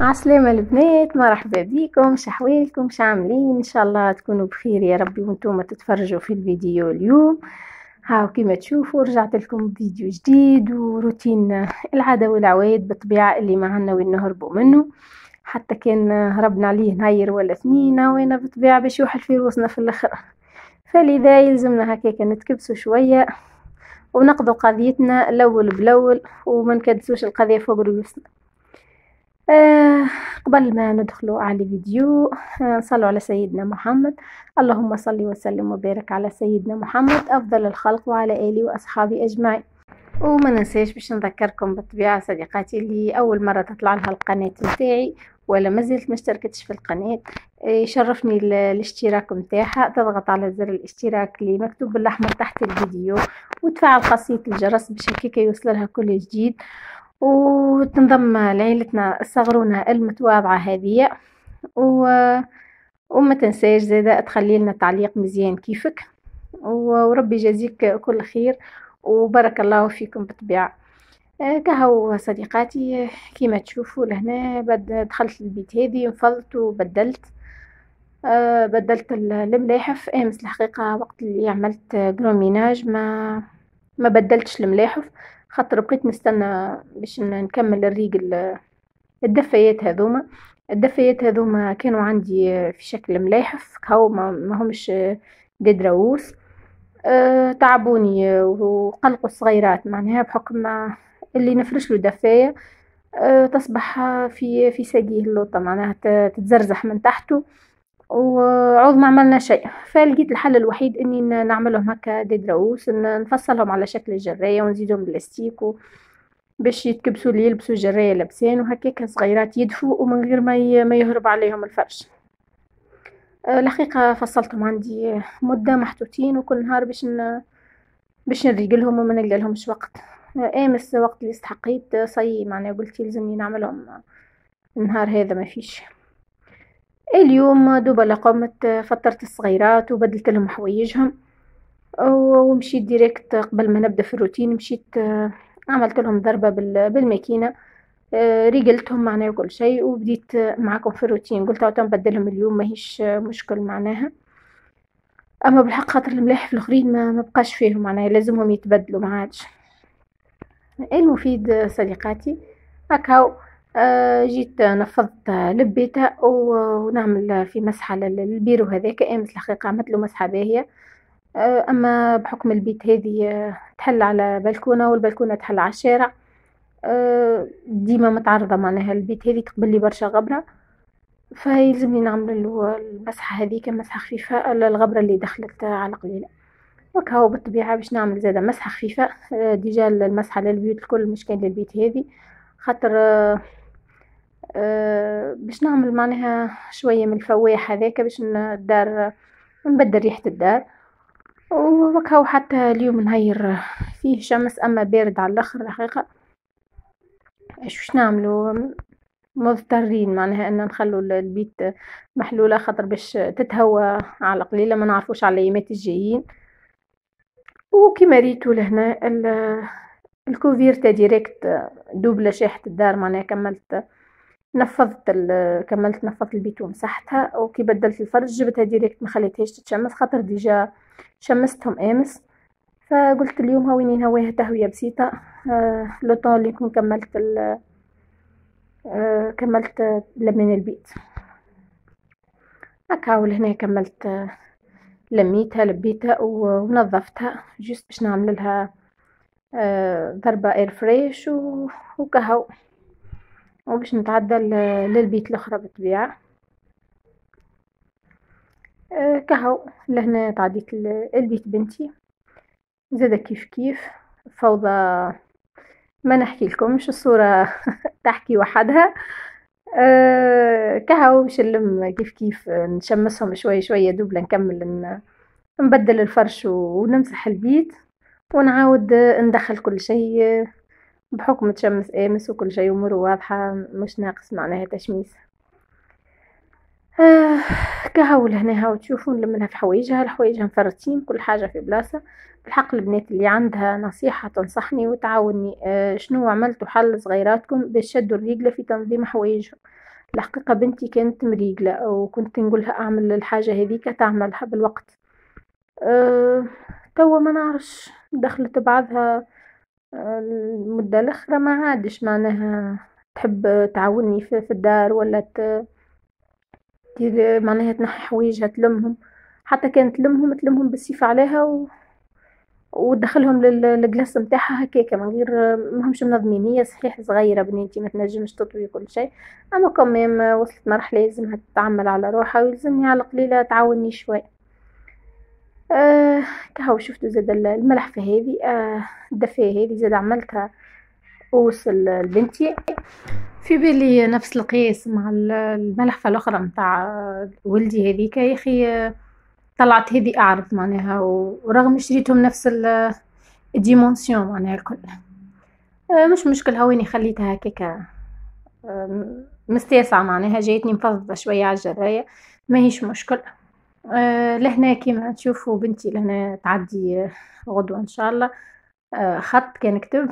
عسلامة البنات مرحبا بكم شحوالكم شعاملين ان شاء الله تكونوا بخير يا ربي وانتم تتفرجوا في الفيديو اليوم هاو كما تشوفوا رجعت لكم فيديو جديد وروتين العادة والعوايد بالطبيعة اللي ما عنا وين نهربوا منه حتى كان هربنا عليه نهير ولا اثنين وانا بالطبيعة باش يوحل في روسنا في الاخر فلذا يلزمنا هكاك نتكبسوا شوية ونقضوا قضيتنا الاول بلول وما نكدسوش القضية فوق روسنا آه قبل ما ندخلوا على الفيديو نصلوا آه، على سيدنا محمد اللهم صل وسلم وبارك على سيدنا محمد أفضل الخلق وعلى آله وأصحابه أجمعين وما ننساش باش نذكركم بالطبيعة صديقاتي اللي أول مرة تطلع لها القناة نتاعي ولا مازلت ما اشتركتش في القناة آه، يشرفني الاشتراك نتاعها تضغط على زر الاشتراك اللي مكتوب بالأحمر تحت الفيديو وتفعل خاصية الجرس باش هكاك يوصلها كل جديد وتنضم لعيلتنا الصغرونة المتواضعة هذه و... وما تنساش زادة تخلي لنا تعليق مزيان كيفك وربي يجازيك كل خير وبارك الله فيكم بالطبيعة كهو صديقاتي كيما تشوفوا لهنا بد دخلت البيت هذه نفضت وبدلت آه، بدلت الملاحف امس الحقيقة وقت اللي عملت جروميناج ما ما بدلتش الملاحف خاطر بقيت نستنى باش نكمل الريق الدفايات هذوما الدفايات هذوما كانوا عندي في شكل ملاحف هاو ما همش ديد رؤوس أه تعبوني وقلقوا الصغيرات معناها بحكم اللي نفرش له دفايه أه تصبح في في ساقيه اللوطه معناها تتزرزح من تحته وعوض ما عملنا شيء فلقيت الحل الوحيد اني نعملهم هكا ديد رؤوس نفصلهم على شكل جرايه ونزيدهم بلاستيك باش يتكبسوا لي يلبسوا جرايه لابسين وهكاك صغيرات يدفوا ومن غير ما ي... ما يهرب عليهم الفرش آه، الحقيقه فصلتهم عندي مده محطوطين وكل نهار باش ن... باش نريقلهم وما نلقى لهمش وقت آه، امس وقت اللي استحقيت آه، صي معناه قلت يلزمني نعملهم النهار هذا ما فيش اليوم دوبا قمت فطرت الصغيرات وبدلت لهم حوايجهم ومشيت ديريكت قبل ما نبدا في الروتين مشيت عملت لهم ضربه بالماكينه آه، رجلتهم معناها وكل شيء وبديت معاكم في الروتين قلت عاوتاني نبدلهم اليوم ماهيش مشكل معناها اما بالحق خاطر الملاح في الاخرين ما مبقاش فيهم معناها لازمهم يتبدلوا معادش المفيد صديقاتي هكاو آه، جيت نفضت لبيتها ونعمل في مسحة للبيرو هذاك امس الحقيقة عملت له مسحة باهية آه، اما بحكم البيت هذه تحل على بلكونة والبلكونة تحل على الشارع آه، ديما متعرضة معناها البيت هذه تقبل لي برشا غبرة فيلزمني نعمل له المسحة هذيك مسحة خفيفة الغبرة اللي دخلت على قليلة وكهو بالطبيعة باش نعمل زادة مسحة خفيفة ديجا المسحة للبيوت الكل مش كاين للبيت هذه خاطر آه، باش نعمل معناها شويه من الفواح هذاك باش الدار نبدل ريحه الدار وكهو حتى اليوم نهير فيه شمس اما بارد على الاخر الحقيقه اش باش نعملو مضطرين معناها ان نخلو البيت محلوله خاطر باش تتهوى على قليله ما نعرفوش على الايامات الجايين وكما ريتو لهنا الكوفيرتا ديريكت دوبله شاحت الدار معناها كملت نفضت كملت نفضت البيت ومسحتها وكي بدلت الفرج جبتها ديريكت ما خليتهاش تتشمس خاطر ديجا شمستهم امس فقلت اليوم هاويني نهويها تهويه بسيطه آه لو طون اللي كنت كملت آه كملت لمين البيت هكا هنا كملت آه، لميتها لبيتها ونظفتها جست باش نعمل لها آه ضربه اير فريش وكهو وباش نتعدى للبيت الاخرى بالطبيعه آه، كهو لهنا تعديت البيت بنتي زادا كيف كيف فوضى ما نحكي مش الصوره تحكي وحدها آه، كهو باش نلم كيف كيف نشمسهم شويه شويه دوبلا نكمل نبدل الفرش ونمسح البيت ونعاود ندخل كل شيء بحكم تشمس امس وكل شيء اموره واضحه مش ناقص معناها تشميس آه كهو لهنا هاو نلملها في حوايجها الحوايج مفرتين كل حاجه في بلاصه بالحق البنات اللي عندها نصيحه تنصحني وتعاوني آه شنو عملتوا حل صغيراتكم باش شدوا الرجله في تنظيم حوايجهم الحقيقه بنتي كانت مريقله وكنت نقولها اعمل الحاجه هذيك تعملها بالوقت أه توا ما نعرفش دخلت بعضها المدة الاخرى ما عادش معناها تحب تعاوني في, في الدار ولا ت... معناها تنحي حوايجها تلمهم حتى كان تلمهم تلمهم بالسيف عليها و... وتدخلهم للجلاس نتاعها هكاك من غير مهمش منظمين هي صحيح صغيره بنتي ما تنجمش تطوي كل شيء اما كمام وصلت مرحله لازمها تتعمل على روحها ويلزمني على القليله تعاوني شوي آه، كهو شفتوا زاد الملح في هذه آه الدفايه هذه زاد عملتها وصل لبنتي في بالي نفس القياس مع الملحفه الاخرى نتاع ولدي هذيك يا اخي طلعت هذي اعرض معناها ورغم شريتهم نفس الديمونسيون معناها الكل آه، مش مشكل هويني خليتها هكاكا آه، مستيسعة معناها جايتني مفضضه شوية على الجراية ماهيش مشكل آه، لهنا كيما تشوفوا بنتي لهنا تعدي غدوة إن شاء الله آه، خط كان كتب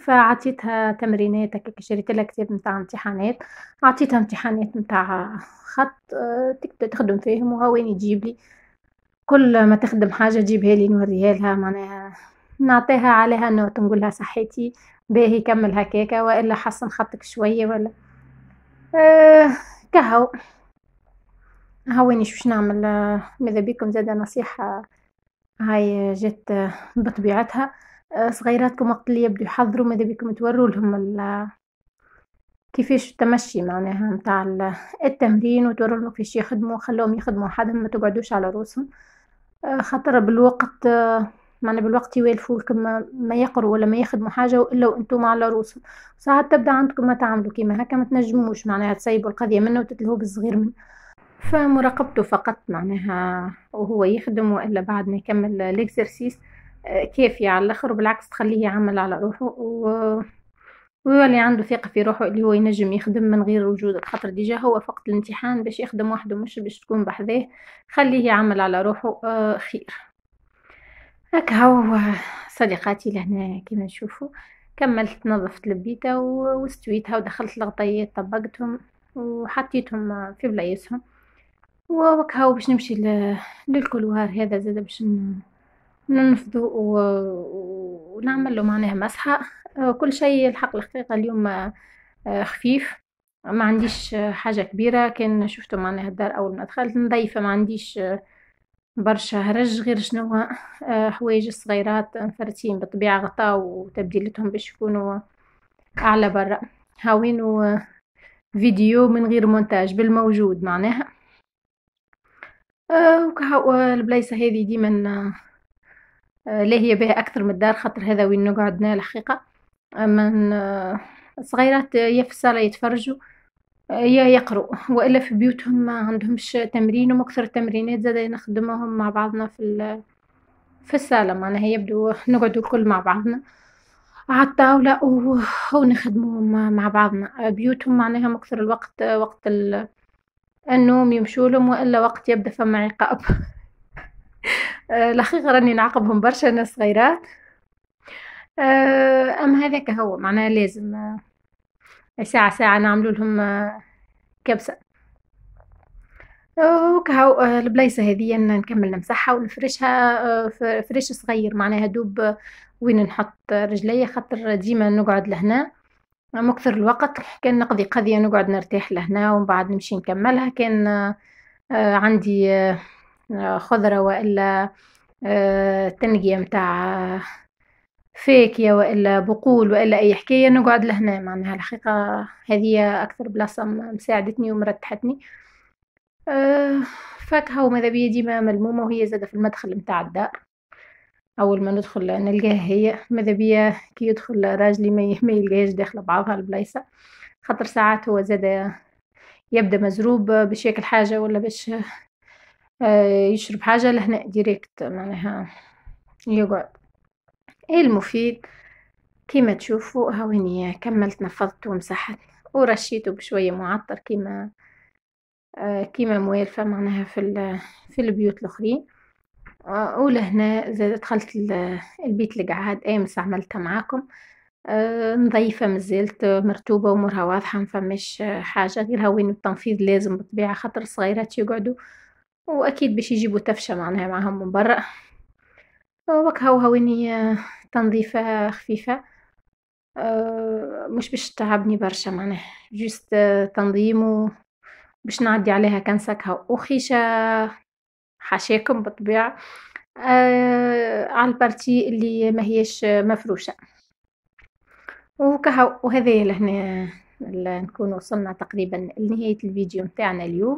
فعطيتها تمرينات كي شريت لها كتاب نتاع امتحانات عطيتها امتحانات نتاع خط آه، تقدر تخدم فيهم وين يجيب لي كل ما تخدم حاجة جيبها لي نوريها لها معناها نعطيها عليها نوت نقولها لها صحتي باهي كمل هكاكا والا حسن خطك شويه ولا آه كهو هاوانيش باش نعمل آه، ماذا بيكم زاده نصيحه هاي جات آه، بطبيعتها آه، صغيراتكم وقت اللي يبدو يحضروا ماذا بيكم توروا لهم كيفاش التمشي معناها نتاع التمرين وتوروا لهم كيفاش يخدموا خلوهم يخدموا حدهم ما تقعدوش على روسهم خاطر بالوقت معناها بالوقت يوالفوا لكم ما يقروا ولا ما يخدموا حاجه الا وانتم على روسهم ساعات تبدا عندكم ما تعملوا كيما هكا ما تنجموش معناها تسيبوا القضيه منه وتتلهوا بالصغير منه فمراقبته فقط معناها وهو يخدم والا بعد ما يكمل الاكسرسيس آه، كافية على الاخر وبالعكس تخليه يعمل على روحه و... ويولي عنده ثقة في روحه اللي هو ينجم يخدم من غير وجود خاطر ديجا هو فقط الامتحان باش يخدم وحده مش باش تكون بحذاه خليه يعمل على روحه آه خير هكا هو صديقاتي لهنا كما نشوفوا كملت نظفت البيتا واستويتها ودخلت الغطيات طبقتهم وحطيتهم في بلايصهم ووك هاو باش نمشي للكلوار هذا زاد باش ننفضو ونعمل له معناها مسحه آه، كل شيء الحق الحقيقه اليوم آه، آه، خفيف ما عنديش حاجه كبيره كان شفتو معناها الدار اول ما دخلت نضيفه ما عنديش برشا هرج غير شنو حوايج صغيرات فرتين بالطبيعه غطا وتبديلتهم باش يكونوا اعلى برا هاوينو فيديو من غير مونتاج بالموجود معناها آه البلايصه هذه ديما آه لا هي بها اكثر من الدار خاطر هذا وين نقعدنا الحقيقه اما الصغيرات آه، يا في الصاله يتفرجوا آه، يا يقروا والا في بيوتهم ما عندهمش تمرين ومكثر التمرينات زاد نخدمهم مع بعضنا في في الصاله معناها يبدو نقعدوا الكل مع بعضنا على الطاوله ونخدموا مع بعضنا بيوتهم معناها مكثر الوقت وقت ال انهم يمشوا لهم والا وقت يبدا فما عقاب الاخير راني نعاقبهم برشا ناس صغيرات ام آه، هذاك هو معناها لازم آه، ساعة ساعة نعملوا لهم آه، كبسة وكهو البلايصة هذه نكمل نمسحها ونفرشها فريش صغير معناها دوب وين نحط رجليا خاطر ديما نقعد لهنا مكثر اكثر الوقت كان نقضي قضيه نقعد نرتاح لهنا ومن بعد نمشي نكملها كان آه، عندي آه، خضره والا آه، تنقيه متاع فاكية والا بقول والا اي حكايه نقعد لهنا معناها الحقيقه هذه اكثر بلاصه مساعدتني ومرتحتني فاكهه وماذا بيا ديما ملمومه وهي زاده في المدخل متاع الدار أول ما ندخل نلقاه هي ماذا بيا كي يدخل راجلي ما يلقاهاش داخلة بعضها البلايصة خاطر ساعات هو زادا يبدا مزروب باش ياكل حاجة ولا باش آه، يشرب حاجة لهنا ديريكت معناها يقعد ايه المفيد كيما تشوفوا هاوني كملت نفضت ومسحت ورشيته بشوية معطر كيما آه، كيما موالفة معناها في, في البيوت الاخرين هنا إذا دخلت البيت القعاد امس عملتها معاكم آه، نظيفة مازالت مرتوبة أمورها واضحة مفماش آه، حاجة غير هاوين التنفيذ لازم بالطبيعة خاطر صغيرات يقعدوا وأكيد باش يجيبوا تفشة معناها معاهم من برا وكها هويني آه، تنظيفة خفيفة مش باش تعبني برشا معناها جست تنظيم باش نعدي عليها كنسكها وخيشة حاشاكم بالطبيعة آه على البارتي اللي ما هيش مفروشة وكهو وهذا لهنا نكون وصلنا تقريبا لنهاية الفيديو متاعنا اليوم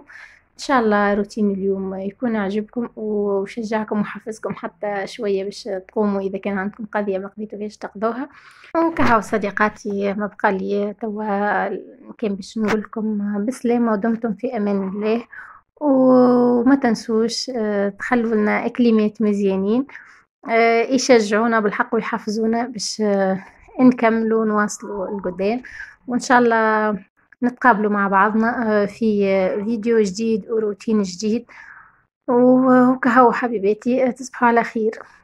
ان شاء الله روتين اليوم يكون عجبكم وشجعكم وحفزكم حتى شويه باش تقوموا اذا كان عندكم قضيه ما قضيتوهاش تقضوها وكهو صديقاتي ما بقى لي توا كان باش نقول لكم بسلامه ودمتم في امان الله وما تنسوش آه، تخلوا لنا اكليمات مزيانين آه، يشجعونا بالحق ويحفزونا باش آه، نكملوا ونواصلوا القدام وان شاء الله نتقابلوا مع بعضنا في فيديو جديد وروتين جديد وكهو حبيباتي تصبحوا على خير